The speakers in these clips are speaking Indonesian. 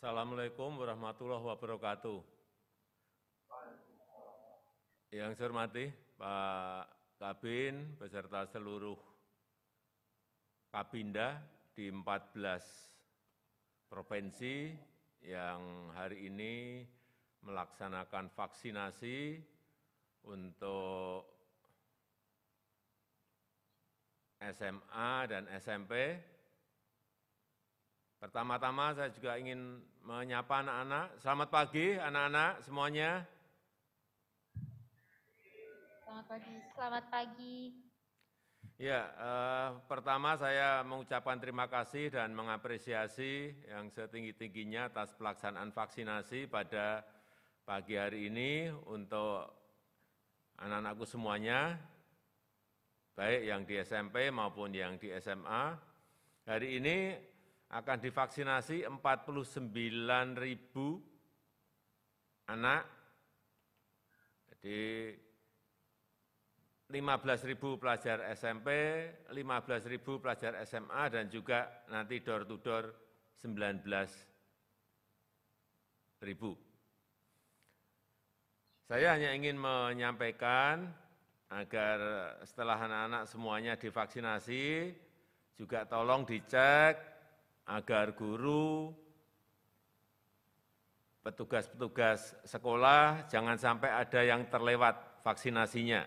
Assalamu'alaikum warahmatullahi wabarakatuh. Yang saya hormati Pak Kabin beserta seluruh Kabinda di 14 provinsi yang hari ini melaksanakan vaksinasi untuk SMA dan SMP. Pertama-tama saya juga ingin menyapa anak-anak. Selamat pagi anak-anak semuanya. Selamat pagi. Selamat pagi. Ya, eh, pertama saya mengucapkan terima kasih dan mengapresiasi yang setinggi-tingginya atas pelaksanaan vaksinasi pada pagi hari ini untuk anak-anakku semuanya, baik yang di SMP maupun yang di SMA. Hari ini akan divaksinasi sembilan ribu anak, jadi belas ribu pelajar SMP, belas ribu pelajar SMA, dan juga nanti door-to-door 19.000. ribu. Saya hanya ingin menyampaikan agar setelah anak-anak semuanya divaksinasi, juga tolong dicek agar guru, petugas-petugas sekolah jangan sampai ada yang terlewat vaksinasinya.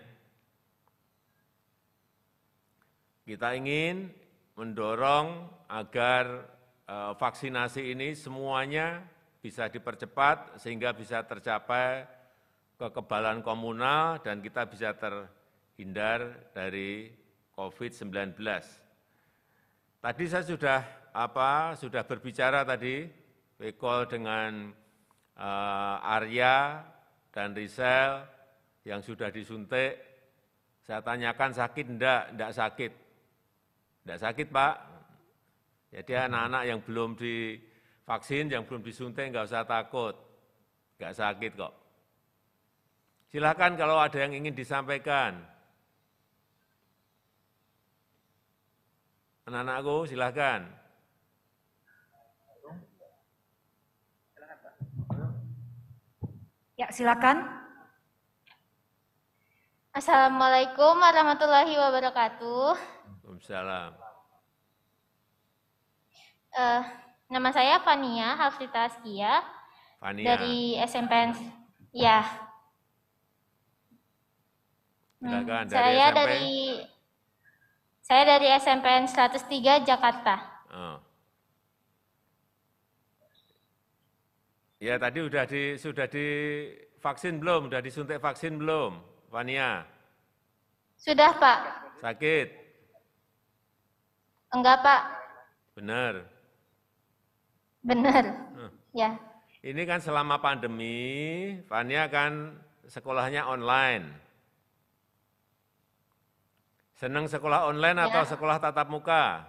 Kita ingin mendorong agar e, vaksinasi ini semuanya bisa dipercepat sehingga bisa tercapai kekebalan komunal dan kita bisa terhindar dari COVID-19. Tadi saya sudah apa sudah berbicara tadi recall dengan uh, Arya dan Rizal yang sudah disuntik. Saya tanyakan sakit enggak? Enggak sakit. Enggak sakit, Pak. Jadi hmm. anak-anak yang belum divaksin, yang belum disuntik, enggak usah takut. Enggak sakit kok. Silahkan kalau ada yang ingin disampaikan. Anak-anakku, silahkan. Ya, silakan. Assalamualaikum warahmatullahi wabarakatuh. Waalaikumsalam. Uh, nama saya Fania Hafrita Askia Fania. dari SMPN ya. Hmm, saya SMP. dari saya dari SMPN 103 Jakarta. Oh. Ya tadi sudah di, sudah divaksin belum? Sudah disuntik vaksin belum, Vania? Sudah, Pak. Sakit? Enggak, Pak. Benar. Benar. Hmm. Ya. Ini kan selama pandemi, Vania kan sekolahnya online. Senang sekolah online ya. atau sekolah tatap muka?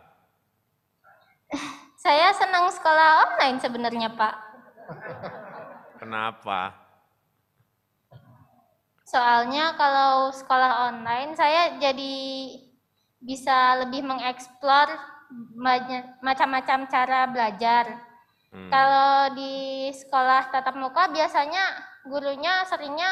Saya senang sekolah online sebenarnya, Pak. Kenapa? Soalnya kalau sekolah online saya jadi bisa lebih mengeksplor macam-macam cara belajar. Hmm. Kalau di sekolah tatap muka biasanya gurunya seringnya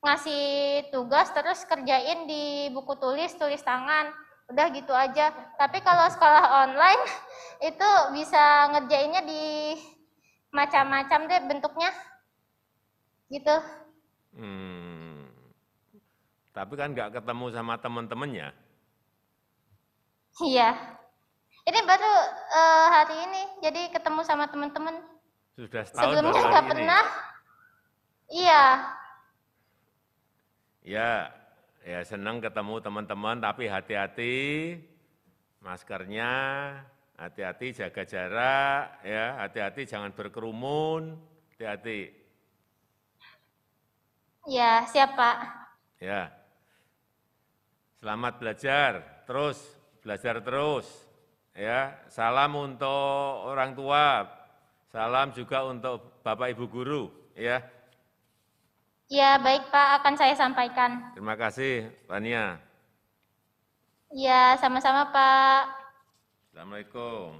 ngasih tugas terus kerjain di buku tulis, tulis tangan. Udah gitu aja. Tapi kalau sekolah online itu bisa ngerjainnya di macam-macam deh bentuknya gitu hmm. tapi kan nggak ketemu sama teman-temannya iya ini baru uh, hari ini jadi ketemu sama teman-teman sudah setahun sebelumnya nggak pernah iya ya ya senang ketemu teman-teman tapi hati-hati maskernya hati hati jaga jarak, ya hati hati jangan berkerumun, hati hati. Ya, siap Pak. Ya. Selamat belajar, terus belajar terus. Ya, salam untuk orang tua, salam juga untuk Bapak Ibu guru, ya. Ya, baik Pak, akan saya sampaikan. Terima kasih, Vania. Ya, sama-sama Pak assalamu'alaikum.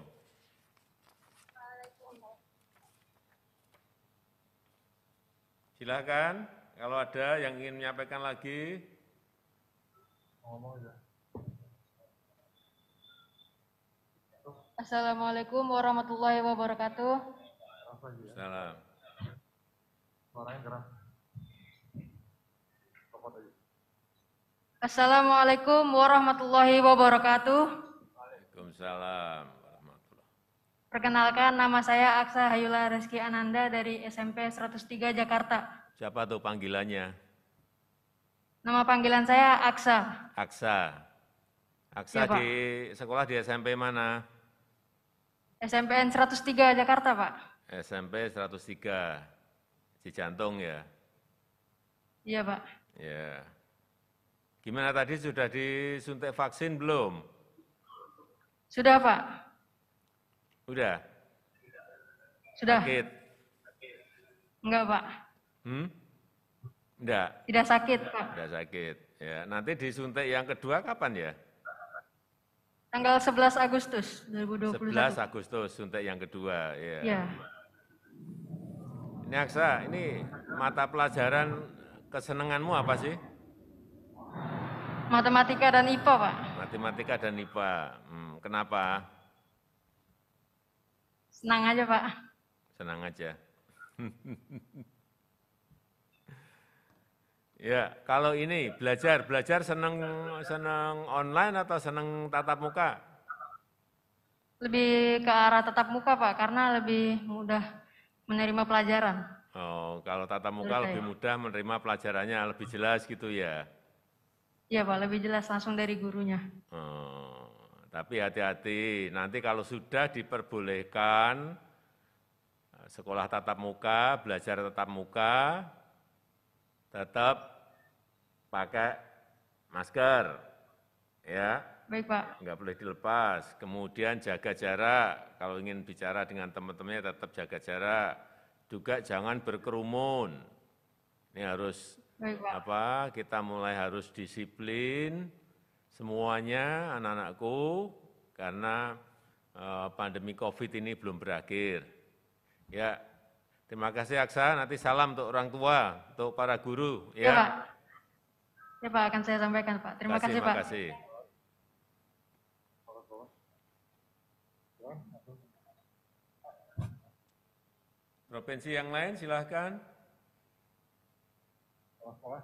Silakan, kalau ada yang ingin menyampaikan lagi. Assalamualaikum warahmatullahi wabarakatuh. Salam. Assalamualaikum warahmatullahi wabarakatuh. Waalaikumsalam. Perkenalkan, nama saya Aksa Hayula Reski Ananda dari SMP 103 Jakarta. Siapa tuh panggilannya? Nama panggilan saya Aksa. Aksa. Aksa ya, di sekolah di SMP mana? SMPN 103 Jakarta, Pak. SMP 103. Cijantung ya? Iya, Pak. Ya. Gimana tadi sudah disuntik vaksin belum? Sudah Pak? Sudah. Sudah. Sakit. Enggak Pak. Hmm? Enggak. Tidak sakit Pak. Tidak sakit. Ya, nanti disuntik yang kedua kapan ya? Tanggal 11 Agustus 2021. 11 Agustus suntik yang kedua, ya. ya. Ini Aksa, ini mata pelajaran kesenanganmu apa sih? Matematika dan IPA, Pak. Matematika dan IPA. Hmm. Kenapa? Senang aja, Pak. Senang aja. ya, kalau ini belajar, belajar senang senang online atau senang tatap muka? Lebih ke arah tatap muka, Pak, karena lebih mudah menerima pelajaran. Oh, kalau tatap muka Terus lebih mudah menerima pelajarannya, lebih jelas gitu ya? Iya, Pak, lebih jelas langsung dari gurunya. Oh tapi hati-hati, nanti kalau sudah diperbolehkan eh, sekolah tatap muka, belajar tatap muka, tetap pakai masker, ya. Baik, Pak. Enggak boleh dilepas. Kemudian jaga jarak, kalau ingin bicara dengan teman-temannya tetap jaga jarak. Juga jangan berkerumun. Ini harus Baik, apa? Kita mulai harus disiplin, semuanya anak-anakku karena eh, pandemi covid ini belum berakhir. Ya, terima kasih Aksa. Nanti salam untuk orang tua, untuk para guru. Ya, ya Pak. Ya Pak, akan saya sampaikan Pak. Terima kasih, kasih Pak. Terima kasih. Provinsi yang lain silahkan. Pak?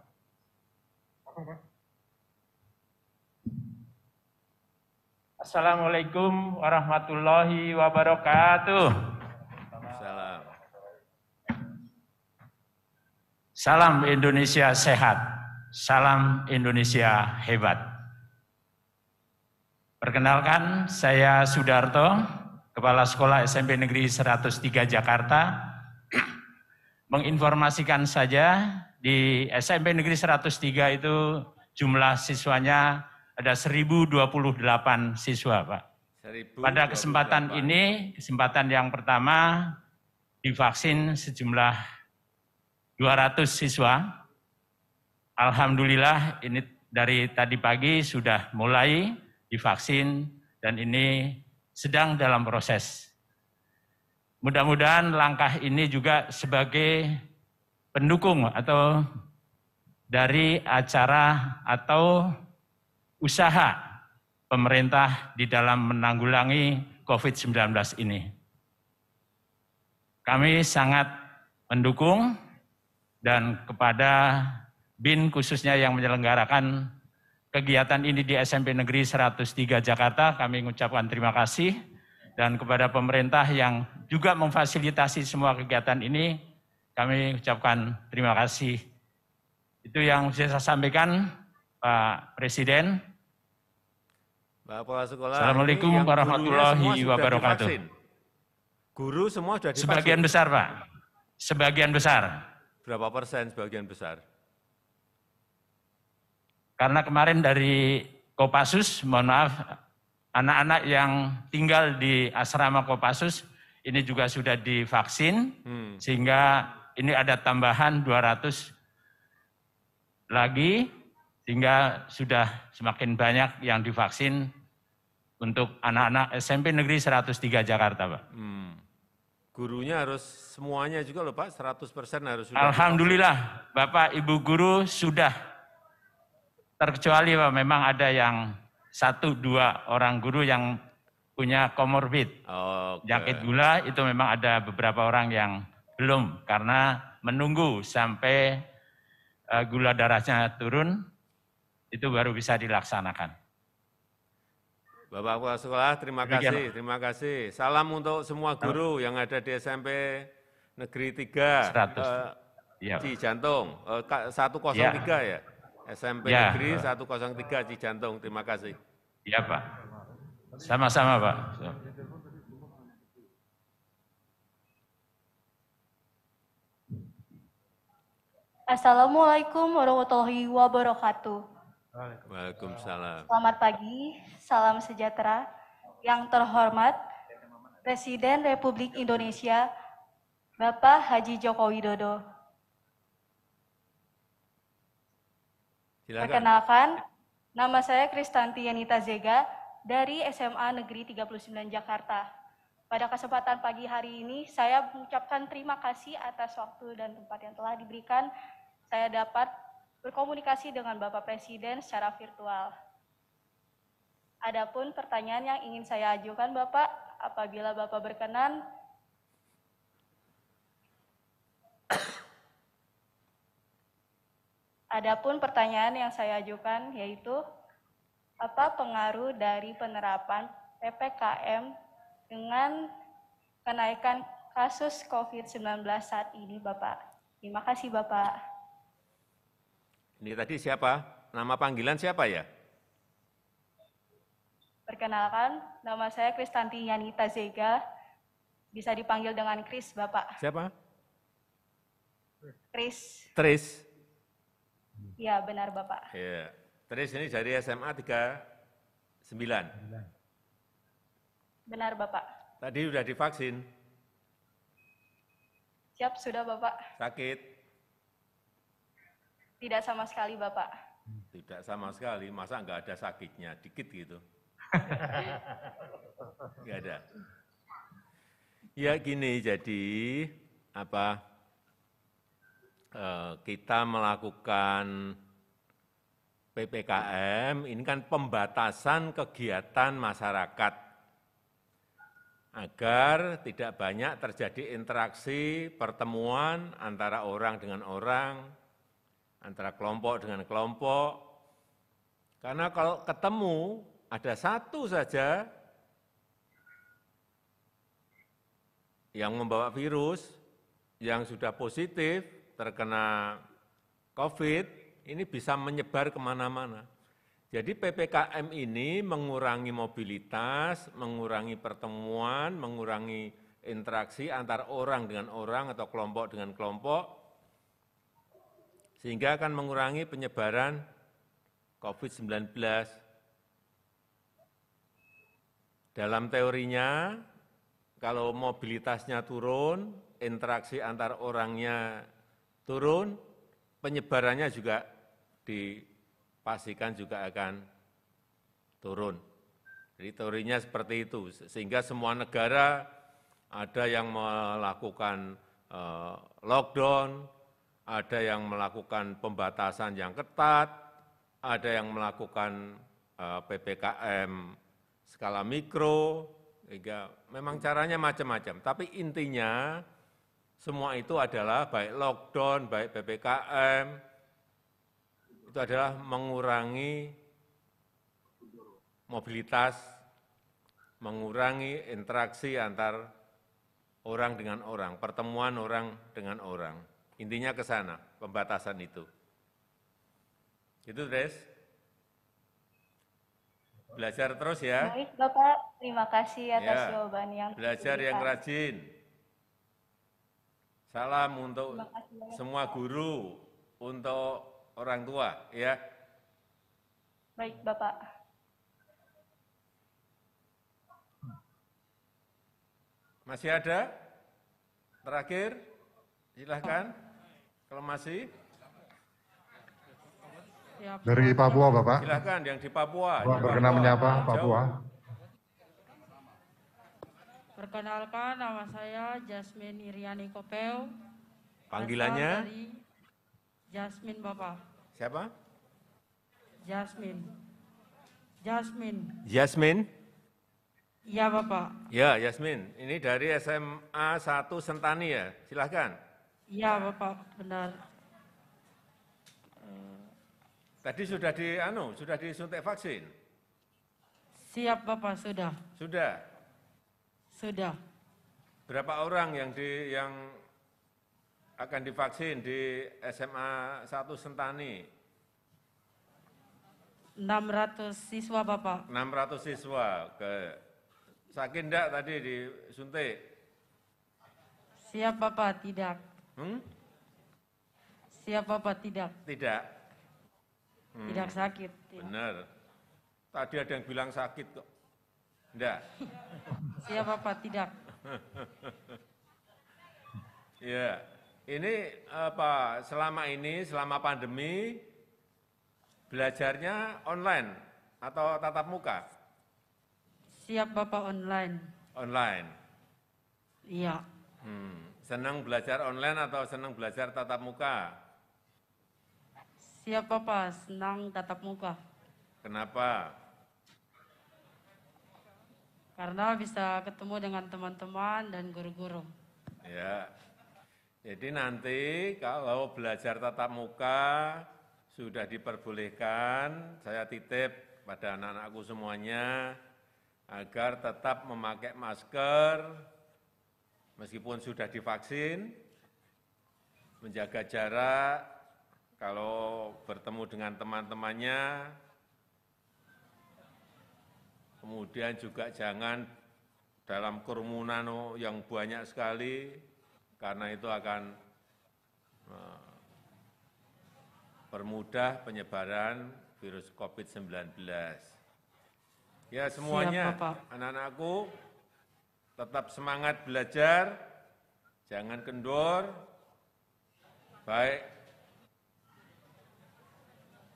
Assalamualaikum warahmatullahi wabarakatuh. Salam. Salam Indonesia sehat. Salam Indonesia hebat. Perkenalkan, saya Sudarto, Kepala Sekolah SMP Negeri 103 Jakarta. Menginformasikan saja, di SMP Negeri 103 itu jumlah siswanya ada 1028 siswa, Pak. Pada kesempatan ini, kesempatan yang pertama divaksin sejumlah 200 siswa. Alhamdulillah ini dari tadi pagi sudah mulai divaksin dan ini sedang dalam proses. Mudah-mudahan langkah ini juga sebagai pendukung atau dari acara atau usaha pemerintah di dalam menanggulangi COVID-19 ini. Kami sangat mendukung dan kepada BIN khususnya yang menyelenggarakan kegiatan ini di SMP Negeri 103 Jakarta, kami mengucapkan terima kasih. Dan kepada pemerintah yang juga memfasilitasi semua kegiatan ini, kami ucapkan terima kasih. Itu yang saya sampaikan. Pak Presiden. Bapak sekolah Assalamualaikum warahmatullahi wabarakatuh. Guru semua sudah divaksin. Sebagian besar, Pak. Sebagian besar. Berapa persen sebagian besar? Karena kemarin dari Kopassus, mohon maaf, anak-anak yang tinggal di asrama Kopassus ini juga sudah divaksin, hmm. sehingga ini ada tambahan 200 lagi sehingga sudah semakin banyak yang divaksin untuk anak-anak SMP Negeri 103 Jakarta, Pak. Hmm. Gurunya harus semuanya juga loh Pak, 100% harus sudah. Alhamdulillah, Bapak Ibu guru sudah. Terkecuali Pak, memang ada yang satu dua orang guru yang punya komorbid. okay. Jangkit gula itu memang ada beberapa orang yang belum karena menunggu sampai eh, gula darahnya turun itu baru bisa dilaksanakan. Bapak Kepala Sekolah, terima Demikian. kasih, terima kasih. Salam untuk semua guru yang ada di SMP Negeri 3 100. ya. Cijantung, eh, 103 iya. ya. ya. SMP ya. Negeri 103 Cijantung. Terima kasih. Iya, Pak. Sama-sama, Pak. Assalamualaikum warahmatullahi wabarakatuh. Waalaikumsalam. Selamat pagi, salam sejahtera. Yang terhormat Presiden Republik Indonesia, Bapak Haji Joko Widodo. Silakan. Perkenalkan, nama saya Kristanti Yanita Zega dari SMA Negeri 39 Jakarta. Pada kesempatan pagi hari ini, saya mengucapkan terima kasih atas waktu dan tempat yang telah diberikan. Saya dapat berkomunikasi dengan Bapak Presiden secara virtual. Adapun pertanyaan yang ingin saya ajukan Bapak, apabila Bapak berkenan, Adapun pertanyaan yang saya ajukan yaitu apa pengaruh dari penerapan PPKM dengan kenaikan kasus COVID-19 saat ini, Bapak? Terima kasih, Bapak. Ini tadi siapa? Nama panggilan siapa ya? Perkenalkan, nama saya Kristanti Yanita Zega. Bisa dipanggil dengan Kris, Bapak. Siapa? Kris. Tris. Iya, benar Bapak. Iya. Tris ini dari SMA 39. Benar Bapak. Tadi sudah divaksin. Siap, sudah Bapak. Sakit. Tidak sama sekali Bapak. Tidak sama sekali, masa enggak ada sakitnya, dikit gitu. enggak ada. Ya gini, jadi apa eh, kita melakukan PPKM ini kan pembatasan kegiatan masyarakat agar tidak banyak terjadi interaksi pertemuan antara orang dengan orang, antara kelompok dengan kelompok. Karena kalau ketemu ada satu saja yang membawa virus, yang sudah positif, terkena COVID, ini bisa menyebar kemana-mana. Jadi PPKM ini mengurangi mobilitas, mengurangi pertemuan, mengurangi interaksi antar orang dengan orang atau kelompok dengan kelompok, sehingga akan mengurangi penyebaran covid 19 dalam teorinya kalau mobilitasnya turun interaksi antar orangnya turun penyebarannya juga dipastikan juga akan turun. Jadi teorinya seperti itu, sehingga semua negara ada yang melakukan eh, lockdown, ada yang melakukan pembatasan yang ketat, ada yang melakukan eh, PPKM skala mikro, sehingga memang caranya macam-macam. Tapi intinya semua itu adalah baik lockdown, baik PPKM, itu adalah mengurangi mobilitas, mengurangi interaksi antar orang dengan orang, pertemuan orang dengan orang intinya ke sana pembatasan itu itu Des belajar terus ya baik bapak terima kasih atas ya. jawaban yang belajar yang rajin salam untuk kasih, semua guru untuk orang tua ya baik bapak Masih ada? Terakhir, silahkan. Kalau masih? Ya, dari Papua, Bapak. Silakan yang di Papua. Bapak berkenan menyapa Papua. Perkenalkan, nama saya Jasmine Iriani Kopeo. Panggilannya? Jasmine, Bapak. Siapa? Jasmine. Jasmine. Jasmine? Iya, Bapak. Ya, Jasmine. Ini dari SMA 1 Sentani ya. Silahkan. Iya Bapak, benar. Eh, tadi sudah di anu, sudah disuntik vaksin? Siap Bapak, sudah. Sudah. Sudah. Berapa orang yang di yang akan divaksin di SMA 1 Sentani? 600 siswa Bapak. 600 siswa ke sakit enggak tadi disuntik? Siap Bapak, tidak. Hmm? Siap apa tidak? Tidak. Hmm. Tidak sakit. Tidak. Ya. Benar. Tadi ada yang bilang sakit kok. Tidak. Siapa apa tidak? ya, ini apa selama ini selama pandemi belajarnya online atau tatap muka? Siap Bapak online. Online. Iya. Hmm. Senang belajar online atau senang belajar tatap muka? Siapa pas senang tatap muka. Kenapa? Karena bisa ketemu dengan teman-teman dan guru-guru. Ya, jadi nanti kalau belajar tatap muka sudah diperbolehkan, saya titip pada anak-anakku semuanya agar tetap memakai masker, meskipun sudah divaksin menjaga jarak kalau bertemu dengan teman temannya kemudian juga jangan dalam kerumunan yang banyak sekali karena itu akan permudah e, penyebaran virus COVID-19. Ya semuanya anak-anakku tetap semangat belajar, jangan kendor, baik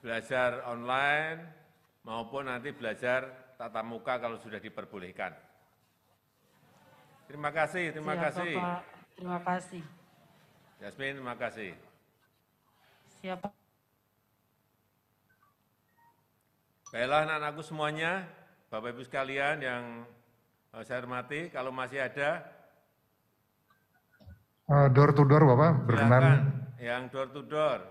belajar online maupun nanti belajar tatap muka kalau sudah diperbolehkan. Terima kasih, terima Siap, kasih. Bapak. Terima kasih. Yasmin, terima kasih. Siapa? Baiklah anak-anakku semuanya, Bapak-Ibu sekalian yang Eh, saya hormati kalau masih ada eh, door to door Bapak berkenan yang door to door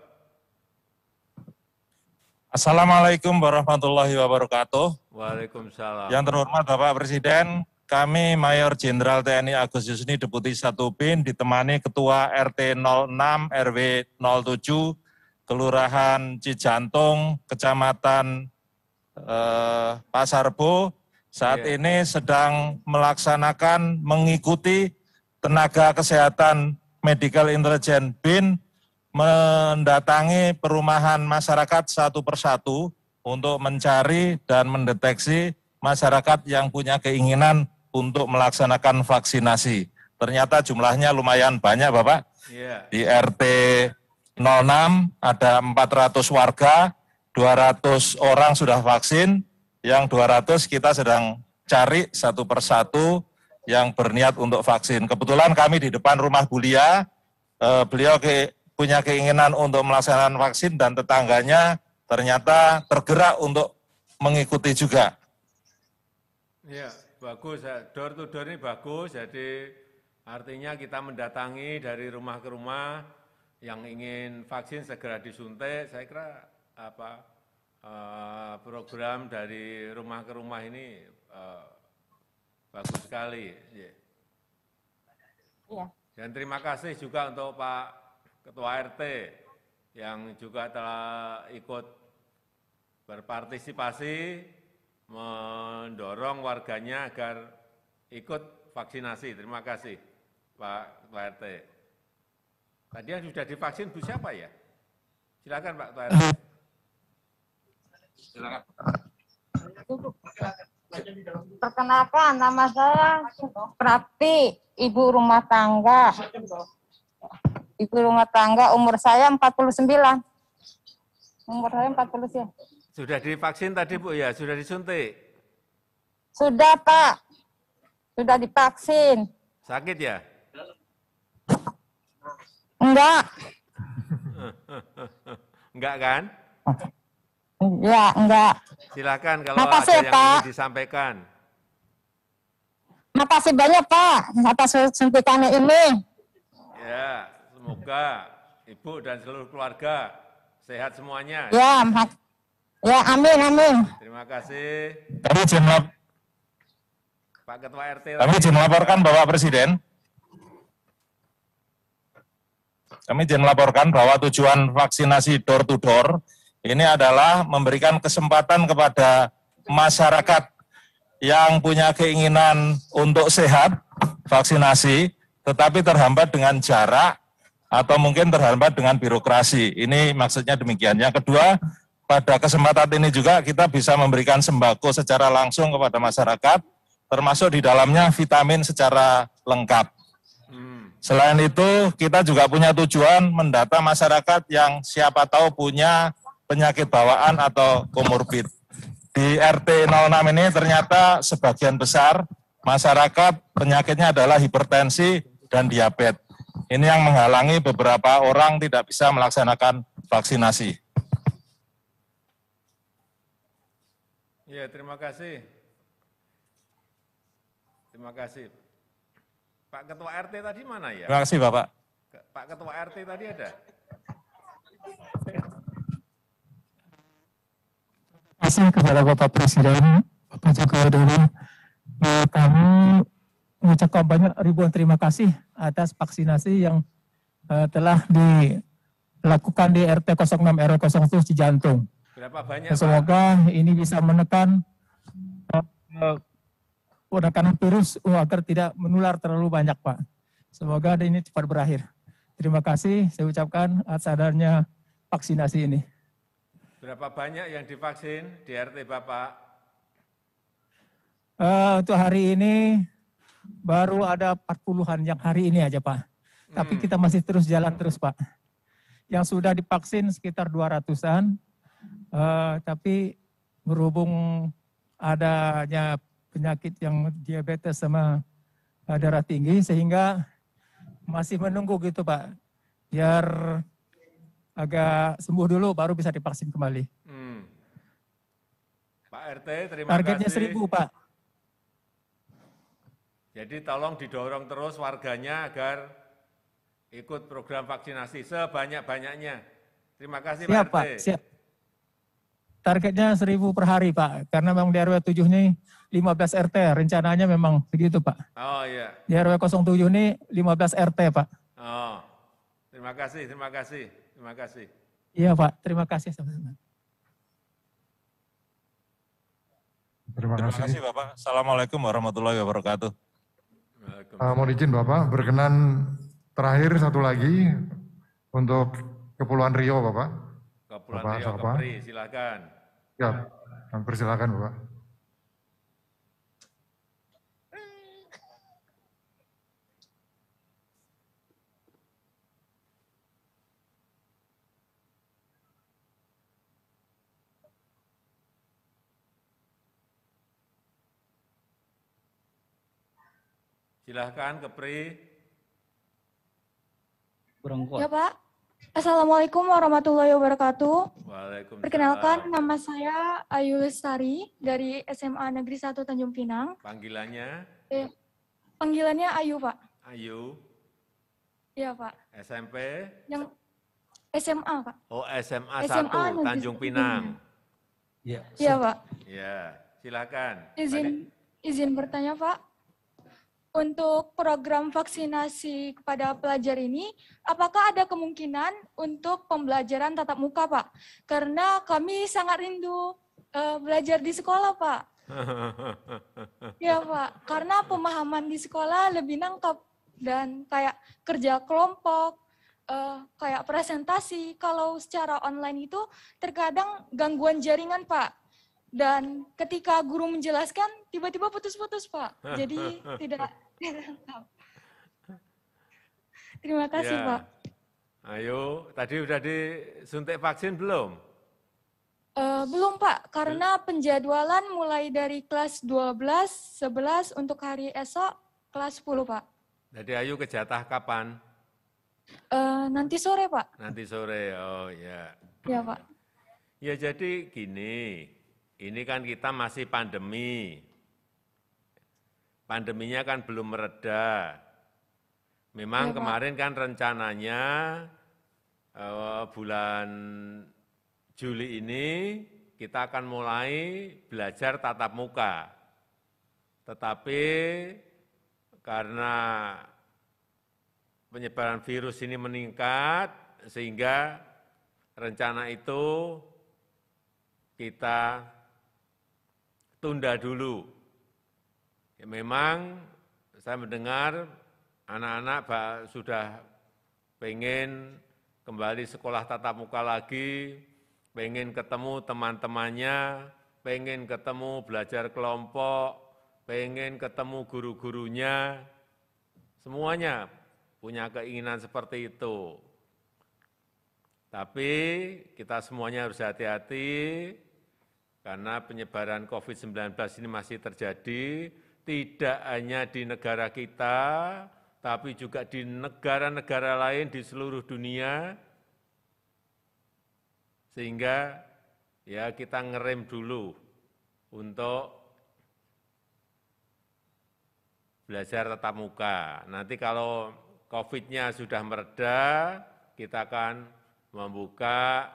Assalamualaikum warahmatullahi wabarakatuh. Waalaikumsalam. Yang terhormat Bapak Presiden, kami Mayor Jenderal TNI Agus Yusni Deputi 1 Bin ditemani Ketua RT 06 RW 07 Kelurahan Cijantung, Kecamatan eh, Pasarbo, saat yeah. ini sedang melaksanakan mengikuti tenaga kesehatan Medical Intelligence BIN mendatangi perumahan masyarakat satu persatu untuk mencari dan mendeteksi masyarakat yang punya keinginan untuk melaksanakan vaksinasi. Ternyata jumlahnya lumayan banyak, Bapak. Yeah. Di RT 06 ada 400 warga, 200 orang sudah vaksin, yang 200 kita sedang cari satu persatu yang berniat untuk vaksin. Kebetulan kami di depan rumah Bulia, eh, beliau ke, punya keinginan untuk melaksanakan vaksin dan tetangganya ternyata tergerak untuk mengikuti juga. Ya, bagus. Eh, door to door ini bagus. Jadi artinya kita mendatangi dari rumah ke rumah yang ingin vaksin segera disuntik. Saya kira apa Eh, program dari rumah ke rumah ini eh, bagus sekali. Iya. Dan terima kasih juga untuk Pak Ketua RT yang juga telah ikut berpartisipasi mendorong warganya agar ikut vaksinasi. Terima kasih Pak Ketua RT. Tadi yang sudah divaksin Bu siapa ya? Silakan Pak Ketua RT. Perkenalkan, nama saya Prati ibu rumah tangga. Ibu rumah tangga, umur saya 49. Umur saya 49. Sudah divaksin tadi, Bu, ya? Sudah disuntik? Sudah, Pak. Sudah divaksin. Sakit ya? Enggak. Enggak kan? Enggak, enggak. Silakan kalau Makasih, ada yang Pak. ingin disampaikan. Makasih banyak Pak atas suntikannya ini. Ya, semoga Ibu dan seluruh keluarga sehat semuanya. Ya, mak ya amin, amin. Terima kasih. Kami izin Pak Ketua RT. Kami izin melaporkan Bapak Presiden. Kami izin melaporkan bahwa tujuan vaksinasi door to door ini adalah memberikan kesempatan kepada masyarakat yang punya keinginan untuk sehat, vaksinasi, tetapi terhambat dengan jarak atau mungkin terhambat dengan birokrasi. Ini maksudnya demikian. Yang kedua, pada kesempatan ini juga kita bisa memberikan sembako secara langsung kepada masyarakat, termasuk di dalamnya vitamin secara lengkap. Selain itu, kita juga punya tujuan mendata masyarakat yang siapa tahu punya penyakit bawaan atau komorbid. Di RT 06 ini ternyata sebagian besar masyarakat penyakitnya adalah hipertensi dan diabetes. Ini yang menghalangi beberapa orang tidak bisa melaksanakan vaksinasi. Ya, terima kasih. Terima kasih. Pak Ketua RT tadi mana ya? Terima kasih, Bapak. Pak Ketua RT tadi ada? kasih kepada Bapak Presiden, Bapak Joko Widodo. Eh, kami mengucapkan banyak ribuan terima kasih atas vaksinasi yang uh, telah dilakukan di RT 06 RW 07 Cijantung. Berapa banyak? Semoga Pak? ini bisa menekan eh, penekanan uh, virus oh, agar tidak menular terlalu banyak, Pak. Semoga ini cepat berakhir. Terima kasih saya ucapkan atas adanya vaksinasi ini. Berapa banyak yang divaksin di RT Bapak? Uh, untuk hari ini baru ada 40-an yang hari ini aja Pak. Hmm. Tapi kita masih terus jalan terus Pak. Yang sudah divaksin sekitar 200-an, uh, eh, tapi berhubung adanya penyakit yang diabetes sama eh, darah tinggi sehingga masih menunggu gitu Pak. Biar agak sembuh dulu baru bisa divaksin kembali. Hmm. Pak RT, terima Targetnya kasih. Targetnya seribu Pak. Jadi tolong didorong terus warganya agar ikut program vaksinasi sebanyak-banyaknya. Terima kasih siap, Pak RT. Pak, siap. Targetnya seribu per hari, Pak. Karena memang di RW 7 ini 15 RT, rencananya memang begitu, Pak. Oh iya. Di RW 07 ini 15 RT, Pak. Oh. Terima kasih, terima kasih. Terima kasih. Iya Pak, terima kasih sama-sama. Terima, kasih. Bapak. Assalamualaikum warahmatullahi wabarakatuh. Uh, mohon izin Bapak, berkenan terakhir satu lagi untuk Kepulauan Rio Bapak. Kepulauan Bapak, Rio, Kepri, silakan. Ya, persilakan Bapak. Silahkan Kepri. kuat. Ya Pak. Assalamualaikum warahmatullahi wabarakatuh. Waalaikumsalam. Perkenalkan nama saya Ayu Lestari dari SMA Negeri 1 Tanjung Pinang. Panggilannya? Eh, panggilannya Ayu Pak. Ayu. Iya Pak. SMP? Yang SMA Pak. Oh SMA, SMA 1 Negeri Tanjung Pinang. Iya. Iya Pak. Iya. Silakan. Izin izin bertanya Pak untuk program vaksinasi kepada pelajar ini, apakah ada kemungkinan untuk pembelajaran tatap muka, Pak? Karena kami sangat rindu uh, belajar di sekolah, Pak. ya, Pak. Karena pemahaman di sekolah lebih nangkap dan kayak kerja kelompok, uh, kayak presentasi. Kalau secara online itu terkadang gangguan jaringan, Pak dan ketika guru menjelaskan tiba-tiba putus-putus pak jadi tidak terima kasih ya. pak ayo tadi sudah disuntik vaksin belum uh, belum pak karena penjadwalan mulai dari kelas 12 11 untuk hari esok kelas 10 pak jadi ayo kejatah kapan uh, nanti sore pak nanti sore oh ya ya pak ya jadi gini ini kan kita masih pandemi, pandeminya kan belum mereda. Memang ya, kemarin kan rencananya uh, bulan Juli ini kita akan mulai belajar tatap muka. Tetapi karena penyebaran virus ini meningkat, sehingga rencana itu kita tunda dulu. Ya, memang saya mendengar anak-anak sudah pengen kembali sekolah tatap muka lagi, pengen ketemu teman-temannya, pengen ketemu belajar kelompok, pengen ketemu guru-gurunya, semuanya punya keinginan seperti itu. Tapi kita semuanya harus hati-hati, karena penyebaran covid 19 ini masih terjadi tidak hanya di negara kita tapi juga di negara negara lain di seluruh dunia sehingga ya kita ngerem dulu untuk belajar tetap muka. Nanti kalau COVID-nya sudah mereda, kita akan membuka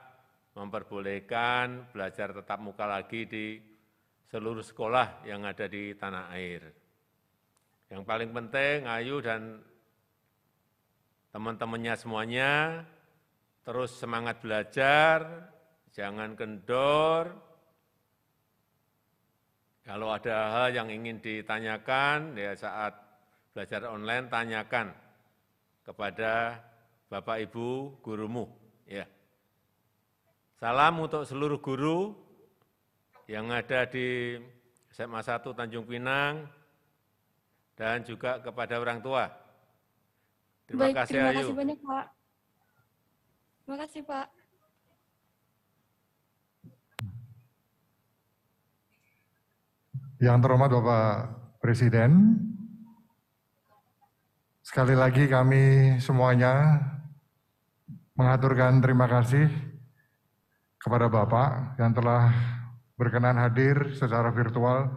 memperbolehkan belajar tetap muka lagi di seluruh sekolah yang ada di tanah air. Yang paling penting, Ayu dan teman-temannya semuanya terus semangat belajar, jangan kendor. Kalau ada hal yang ingin ditanyakan ya saat belajar online, tanyakan kepada Bapak Ibu gurumu. Salam untuk seluruh guru yang ada di SMA 1 Tanjung Pinang dan juga kepada orang tua. Terima Baik, kasih, terima Ayu. kasih banyak, Pak. Terima kasih, Pak. Yang terhormat Bapak Presiden, sekali lagi kami semuanya mengaturkan terima kasih kepada Bapak yang telah berkenan hadir secara virtual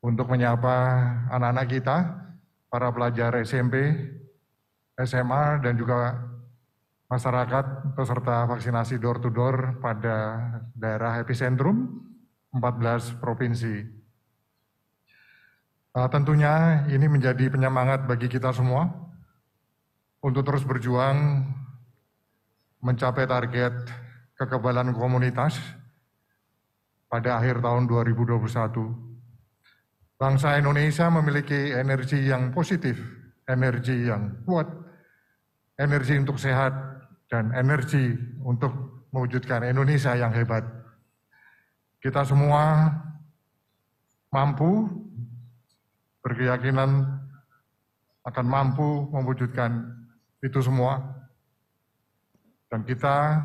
untuk menyapa anak-anak kita, para pelajar SMP, SMA, dan juga masyarakat peserta vaksinasi door-to-door -door pada daerah epicentrum 14 provinsi. Uh, tentunya ini menjadi penyemangat bagi kita semua untuk terus berjuang mencapai target kekebalan komunitas pada akhir tahun 2021. Bangsa Indonesia memiliki energi yang positif, energi yang kuat, energi untuk sehat, dan energi untuk mewujudkan Indonesia yang hebat. Kita semua mampu, berkeyakinan akan mampu mewujudkan itu semua. Dan kita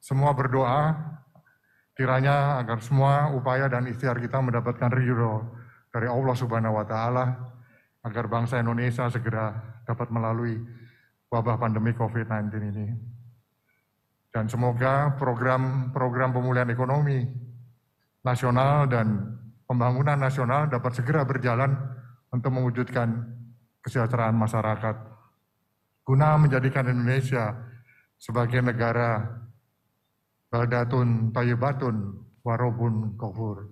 semua berdoa kiranya agar semua upaya dan ikhtiar kita mendapatkan ridho dari Allah Subhanahu wa taala agar bangsa Indonesia segera dapat melalui wabah pandemi COVID-19 ini. Dan semoga program-program pemulihan ekonomi nasional dan pembangunan nasional dapat segera berjalan untuk mewujudkan kesejahteraan masyarakat. Guna menjadikan Indonesia sebagai negara baldatun tayyibatun warobun kofur.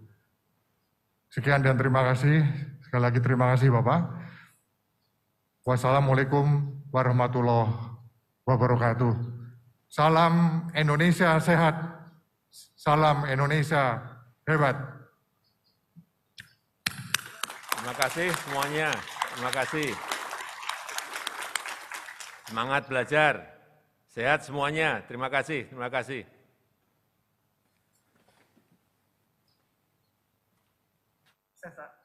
Sekian dan terima kasih. Sekali lagi terima kasih Bapak. Wassalamualaikum warahmatullahi wabarakatuh. Salam Indonesia sehat. Salam Indonesia hebat. Terima kasih semuanya. Terima kasih. Semangat belajar. Sehat semuanya. Terima kasih. Terima kasih. César.